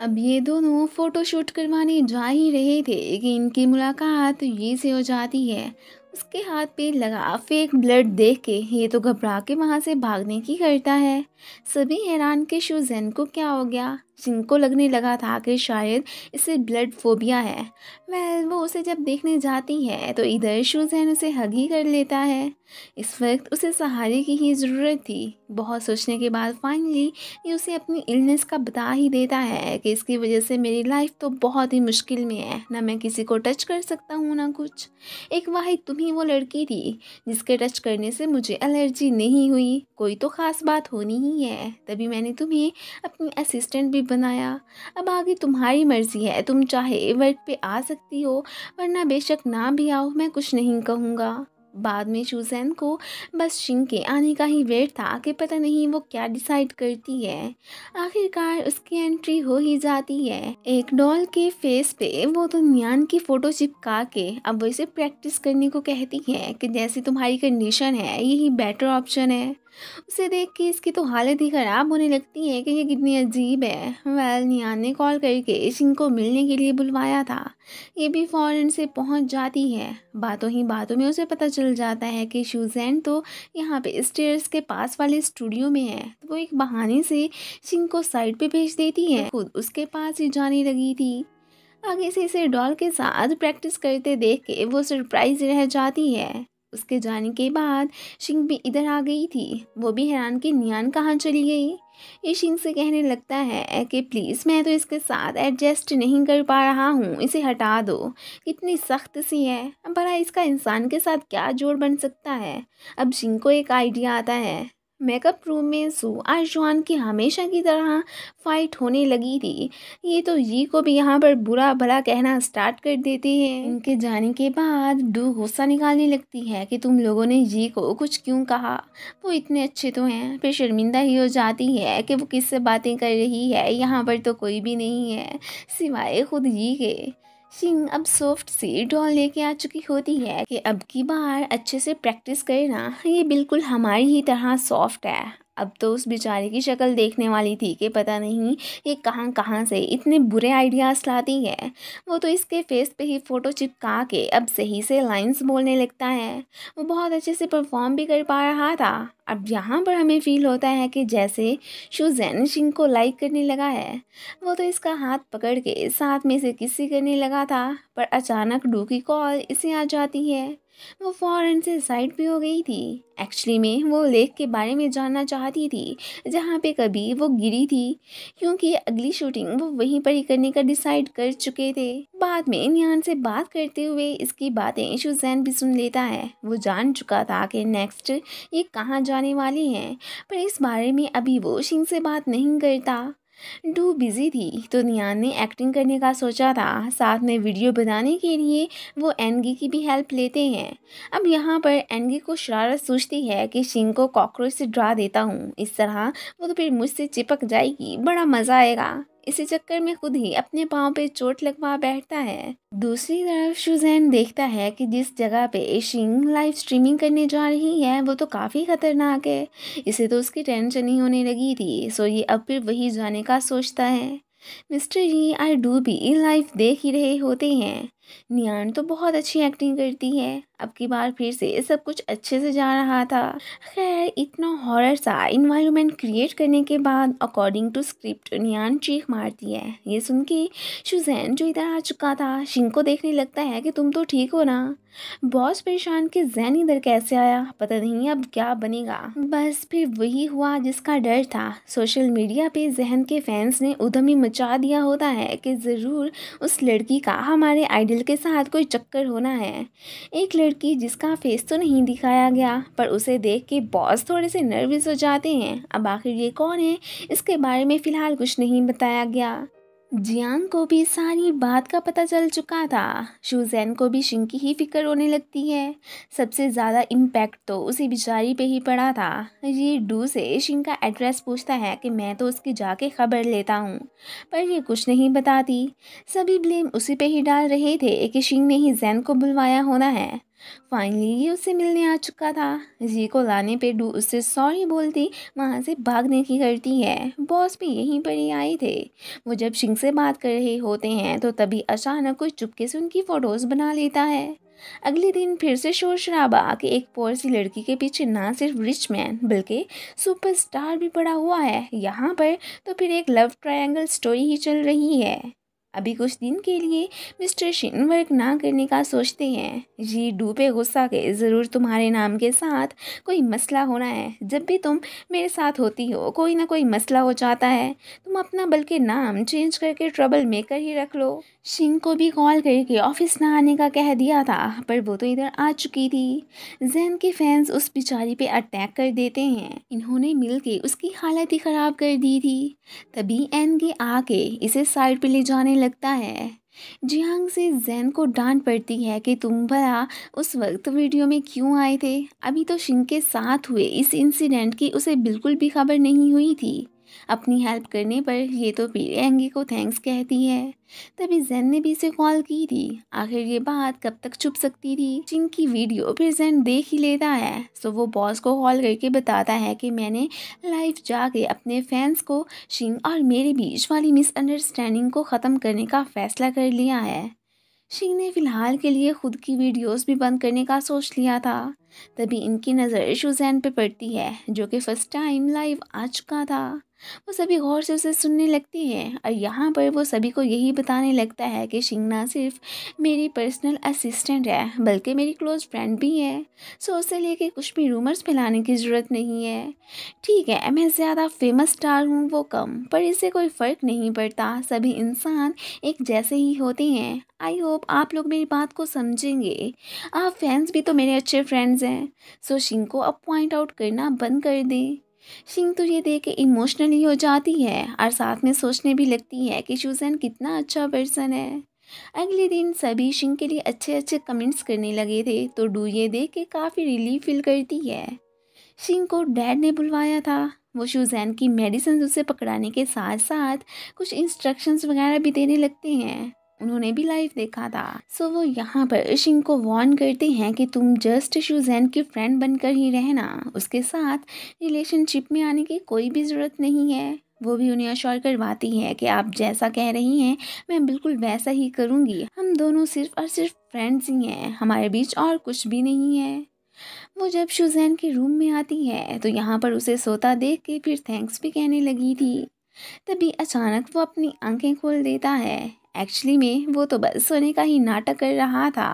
अब ये दोनों फ़ोटोशूट करवाने जा ही रहे थे कि इनकी मुलाकात ये से हो जाती है उसके हाथ पे लगा फेक ब्लड देख के ये तो घबरा के वहाँ से भागने की करता है सभी हैरान के शूजन को क्या हो गया जिनको लगने लगा था कि शायद इसे ब्लड फोबिया है वह वो उसे जब देखने जाती है तो इधर शुजैन उसे हग ही कर लेता है इस वक्त उसे सहारे की ही ज़रूरत थी बहुत सोचने के बाद फाइनली ये उसे अपनी इलनेस का बता ही देता है कि इसकी वजह से मेरी लाइफ तो बहुत ही मुश्किल में है ना मैं किसी को टच कर सकता हूँ ना कुछ एक वाहिद तुम ही वो लड़की थी जिसके टच करने से मुझे एलर्जी नहीं हुई कोई तो ख़ास बात होनी ही है तभी मैंने तुम्हें अपनी असिस्टेंट भी बनाया अब आगे तुम्हारी मर्ज़ी है तुम चाहे वर्क पे आ सकती हो वरना बेशक ना भी आओ मैं कुछ नहीं कहूँगा बाद में शुजैन को बस शिंग के आने का ही वेट था कि पता नहीं वो क्या डिसाइड करती है आखिरकार उसकी एंट्री हो ही जाती है एक डॉल के फेस पे वो तो न्यान की फ़ोटो चिपका के अब वो इसे प्रैक्टिस करने को कहती है कि जैसी तुम्हारी कंडीशन है यही बेटर ऑप्शन है उसे देख के इसकी तो हालत ही ख़राब होने लगती है कि ये कितनी अजीब है वेल निया ने कॉल करके सिंह को मिलने के लिए बुलवाया था ये भी फ़ौरन से पहुंच जाती है बातों ही बातों में उसे पता चल जाता है कि शूजैन तो यहाँ पे स्टेयर्स के पास वाले स्टूडियो में है तो वो एक बहाने से सिंह को साइड पर भेज देती है खुद उसके पास ही जाने लगी थी आगे से इसे डॉल के साथ प्रैक्टिस करते देख के वो सरप्राइज रह जाती है उसके जाने के बाद शिंग भी इधर आ गई थी वो भी हैरान कि नियान कहाँ चली गई ये शिंग से कहने लगता है कि प्लीज़ मैं तो इसके साथ एडजस्ट नहीं कर पा रहा हूँ इसे हटा दो कितनी सख्त सी है भला इसका इंसान के साथ क्या जोड़ बन सकता है अब शिंग को एक आइडिया आता है मेकअप रूम में सुआ जुआन की हमेशा की तरह फाइट होने लगी थी ये तो जी को भी यहाँ पर बुरा भला कहना स्टार्ट कर देती है उनके जाने के बाद डू गुस्सा निकालने लगती है कि तुम लोगों ने जी को कुछ क्यों कहा वो इतने अच्छे तो हैं फिर शर्मिंदा ही हो जाती है कि वो किससे बातें कर रही है यहाँ पर तो कोई भी नहीं है सिवाय खुद जी के सिंह अब सॉफ्ट सी डॉल लेके आ चुकी होती है कि अब की बार अच्छे से प्रैक्टिस करना ये बिल्कुल हमारी ही तरह सॉफ्ट है अब तो उस बेचारे की शक्ल देखने वाली थी कि पता नहीं ये कहाँ कहाँ से इतने बुरे आइडियाज़ लाती है वो तो इसके फेस पे ही फ़ोटो चिपका के अब सही से लाइंस बोलने लगता है वो बहुत अच्छे से परफॉर्म भी कर पा रहा था अब यहाँ पर हमें फील होता है कि जैसे शुजैन सिंह को लाइक करने लगा है वो तो इसका हाथ पकड़ के साथ में से किसी करने लगा था पर अचानक डू की कॉल इसे आ जाती है वो फ़ौरन से साइड पे हो गई थी एक्चुअली में वो लेक के बारे में जानना चाहती थी जहाँ पे कभी वो गिरी थी क्योंकि अगली शूटिंग वो वहीं पर ही करने का डिसाइड कर चुके थे बाद में नियान से बात करते हुए इसकी बातें शुजैन भी सुन लेता है वो जान चुका था कि नेक्स्ट ये कहाँ जाने वाली हैं पर इस बारे में अभी वो शिंग से बात नहीं करता डू बिज़ी थी तो नियान ने एक्टिंग करने का सोचा था साथ में वीडियो बनाने के लिए वो एनगी की भी हेल्प लेते हैं अब यहाँ पर एनगी को शरारत सोचती है कि शिंग को कॉकरोच से ड्रा देता हूँ इस तरह वो तो फिर मुझसे चिपक जाएगी बड़ा मज़ा आएगा इसी चक्कर में खुद ही अपने पाँव पे चोट लगवा बैठता है दूसरी तरफ शुजैन देखता है कि जिस जगह पे एशिंग लाइव स्ट्रीमिंग करने जा रही है वो तो काफ़ी ख़तरनाक है इसे तो उसकी टेंशन ही होने लगी थी सो ये अब फिर वही जाने का सोचता है मिस्टर जी आई डू बी लाइव देख ही रहे होते हैं नियान तो बहुत अच्छी एक्टिंग करती है अब की बार फिर से सब कुछ अच्छे से जा रहा था खैर इतना हॉरर सा इन्वायरमेंट क्रिएट करने के बाद अकॉर्डिंग टू स्क्रिप्ट नियान चीख मारती है ये सुन के शुजैन जो इधर आ चुका था शिंग को देखने लगता है कि तुम तो ठीक हो ना बॉस परेशान कि जैन इधर कैसे आया पता नहीं अब क्या बनेगा बस फिर वही हुआ जिसका डर था सोशल मीडिया पे जहन के फैंस ने उधम ही मचा दिया होता है कि ज़रूर उस लड़की का हमारे आइडल के साथ कोई चक्कर होना है एक लड़की जिसका फेस तो नहीं दिखाया गया पर उसे देख के बॉस थोड़े से नर्वस हो जाते हैं अब आखिर ये कौन है इसके बारे में फ़िलहाल कुछ नहीं बताया गया जियांग को भी सारी बात का पता चल चुका था शूजैन को भी शिंग की ही फिक्र होने लगती है सबसे ज़्यादा इम्पैक्ट तो उसी बिचारी पे ही पड़ा था ये डू से शिंग का एड्रेस पूछता है कि मैं तो उसकी जाके खबर लेता हूँ पर ये कुछ नहीं बताती सभी ब्लेम उसी पे ही डाल रहे थे कि शिंग ने ही जैन को बुलवाया होना है फाइनली ये उससे मिलने आ चुका था जी को लाने पे डू उससे सॉरी बोलती वहाँ से भागने की करती है बॉस भी यहीं पर ही आए थे वो जब शिंग से बात कर रहे होते हैं तो तभी अचानक कोई चुपके से उनकी फ़ोटोज़ बना लेता है अगले दिन फिर से शोर शराबा आके एक पोर सी लड़की के पीछे ना सिर्फ रिच मैन बल्कि सुपरस्टार भी पड़ा हुआ है यहाँ पर तो फिर एक लव ट्रायंगल स्टोरी ही चल रही है अभी कुछ दिन के लिए मिस्टर शिन वर्क ना करने का सोचते हैं जी डूबे गुस्सा के ज़रूर तुम्हारे नाम के साथ कोई मसला होना है जब भी तुम मेरे साथ होती हो कोई ना कोई मसला हो जाता है तुम अपना बल्कि नाम चेंज करके ट्रबल मेकर ही रख लो शिन को भी कॉल करके ऑफिस ना आने का कह दिया था पर वो तो इधर आ चुकी थी जैन के फैंस उस बेचारी पे अटैक कर देते हैं इन्होंने मिल उसकी हालत ही ख़राब कर दी थी तभी एन के आके इसे साइड पर ले जाने लगे लगता है जियांग से जैन को डांट पड़ती है कि तुम भला उस वक्त वीडियो में क्यों आए थे अभी तो शिंग के साथ हुए इस इंसिडेंट की उसे बिल्कुल भी खबर नहीं हुई थी अपनी हेल्प करने पर ये तो अंगे को थैंक्स कहती है तभी जैन ने भी इसे कॉल की थी आखिर ये बात कब तक छुप सकती थी जिनकी वीडियो फिर जैन देख ही लेता है सो वो बॉस को कॉल करके बताता है कि मैंने लाइव जाके अपने फैंस को शिंग और मेरे बीच वाली मिसअंडरस्टैंडिंग को ख़त्म करने का फ़ैसला कर लिया है शिंग ने फ़िलहाल के लिए ख़ुद की वीडियोस भी बंद करने का सोच लिया था तभी इनकी नज़र शुजैन पे पड़ती है जो कि फ़र्स्ट टाइम लाइव आ चुका था वो सभी गौर से उसे सुनने लगती है और यहाँ पर वो सभी को यही बताने लगता है कि शिंगना सिर्फ मेरी पर्सनल असिस्टेंट है बल्कि मेरी क्लोज फ्रेंड भी है सो उसे लेके कुछ भी रूमर्स फैलाने की ज़रूरत नहीं है ठीक है मैं ज़्यादा फेमस स्टार हूँ वो कम पर इससे कोई फ़र्क नहीं पड़ता सभी इंसान एक जैसे ही होते हैं आई होप आप लोग मेरी बात को समझेंगे आप फैंस भी तो मेरे अच्छे फ्रेंड्स फ्रेंड्स हैं सो शिंग को अब पॉइंट आउट करना बंद कर दे शिंग तो ये देख के इमोशनली हो जाती है और साथ में सोचने भी लगती है कि शूजन कितना अच्छा पर्सन है अगले दिन सभी शिंग के लिए अच्छे अच्छे कमेंट्स करने लगे थे तो डू ये देख के काफ़ी रिलीफ फील करती है शिंग को डैड ने बुलवाया था वो शूजैन की मेडिसिन उसे पकड़ाने के साथ साथ कुछ इंस्ट्रक्शंस वगैरह भी देने लगते हैं उन्होंने भी लाइव देखा था सो so, वो यहाँ पर इशिंग को वार्न करते हैं कि तुम जस्ट शुजैन की फ्रेंड बनकर ही रहना उसके साथ रिलेशनशिप में आने की कोई भी ज़रूरत नहीं है वो भी उन्हें अश्योर करवाती है कि आप जैसा कह रही हैं मैं बिल्कुल वैसा ही करूँगी हम दोनों सिर्फ और सिर्फ फ्रेंड्स ही हैं हमारे बीच और कुछ भी नहीं है वो जब शुजैन के रूम में आती है तो यहाँ पर उसे सोता देख के फिर थैंक्स भी कहने लगी थी तभी अचानक वो अपनी आंखें खोल देता है एक्चुअली में वो तो बस सोने का ही नाटक कर रहा था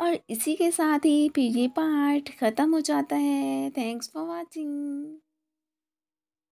और इसी के साथ ही फिर ये पार्ट ख़त्म हो जाता है थैंक्स फॉर वॉचिंग